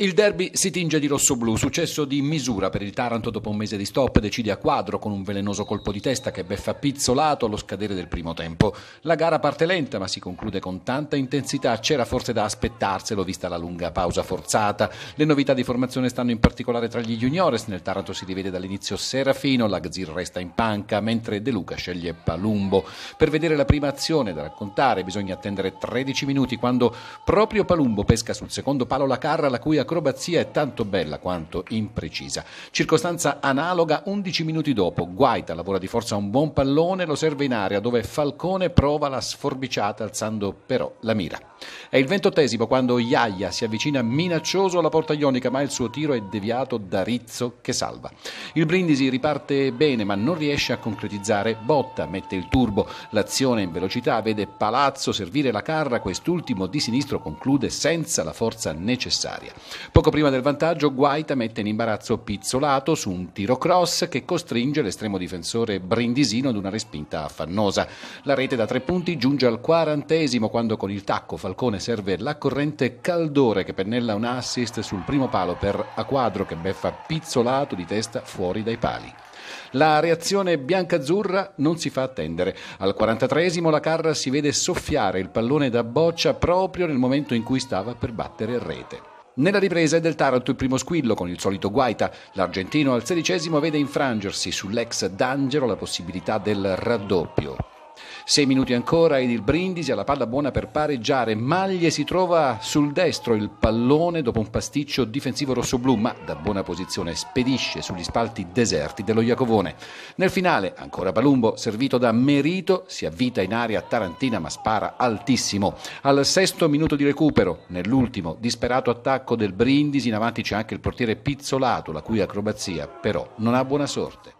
Il derby si tinge di rosso-blu, successo di misura per il Taranto dopo un mese di stop, decide a quadro con un velenoso colpo di testa che beffa pizzolato allo scadere del primo tempo. La gara parte lenta ma si conclude con tanta intensità, c'era forse da aspettarselo vista la lunga pausa forzata. Le novità di formazione stanno in particolare tra gli juniores, nel Taranto si rivede dall'inizio Serafino, Lagzir resta in panca mentre De Luca sceglie Palumbo. Per vedere la prima azione da raccontare bisogna attendere 13 minuti quando proprio Palumbo pesca sul secondo palo la carra la cui acrobazia è tanto bella quanto imprecisa. Circostanza analoga 11 minuti dopo, Guaita lavora di forza un buon pallone, lo serve in area dove Falcone prova la sforbiciata alzando però la mira. È il ventottesimo quando Iaia si avvicina minaccioso alla porta ionica, ma il suo tiro è deviato da Rizzo che salva. Il Brindisi riparte bene, ma non riesce a concretizzare. Botta mette il turbo, l'azione in velocità vede Palazzo servire la carra, quest'ultimo di sinistro conclude senza la forza necessaria. Poco prima del vantaggio Guaita mette in imbarazzo Pizzolato su un tiro cross che costringe l'estremo difensore brindisino ad una respinta affannosa. La rete da tre punti giunge al quarantesimo quando con il tacco Falcone serve la corrente Caldore che pennella un assist sul primo palo per A che beffa pizzolato di testa fuori dai pali. La reazione biancazzurra non si fa attendere. Al 43esimo la Carra si vede soffiare il pallone da boccia proprio nel momento in cui stava per battere rete. Nella ripresa è del Taranto il primo squillo con il solito guaita. L'argentino al sedicesimo vede infrangersi sull'ex D'Angelo la possibilità del raddoppio. 6 minuti ancora ed il Brindisi ha la palla buona per pareggiare. Maglie si trova sul destro il pallone dopo un pasticcio difensivo rossoblu, ma da buona posizione spedisce sugli spalti deserti dello Iacovone. Nel finale, ancora Palumbo, servito da Merito, si avvita in aria Tarantina ma spara altissimo. Al sesto minuto di recupero, nell'ultimo disperato attacco del Brindisi, in avanti c'è anche il portiere Pizzolato, la cui acrobazia però non ha buona sorte.